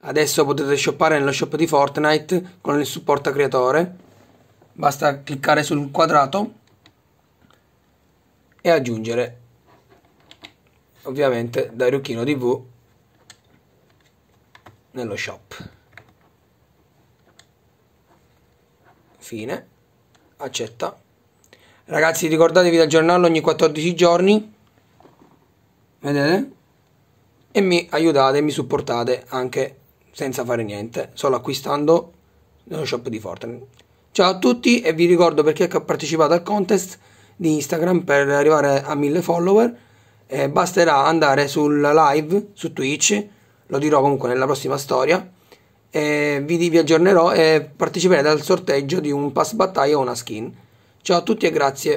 Adesso potete shoppare nello shop di Fortnite con il supporto creatore. Basta cliccare sul quadrato e aggiungere ovviamente Dariochino TV nello shop. Fine. Accetta. Ragazzi ricordatevi di aggiornarlo ogni 14 giorni. Vedete? E mi aiutate e mi supportate anche senza fare niente, solo acquistando nello shop di Fortnite. Ciao a tutti e vi ricordo per chi ha partecipato al contest di Instagram per arrivare a 1000 follower, eh, basterà andare sul live su Twitch, lo dirò comunque nella prossima storia, eh, vi, vi aggiornerò e parteciperete al sorteggio di un pass battaglia o una skin. Ciao a tutti e grazie.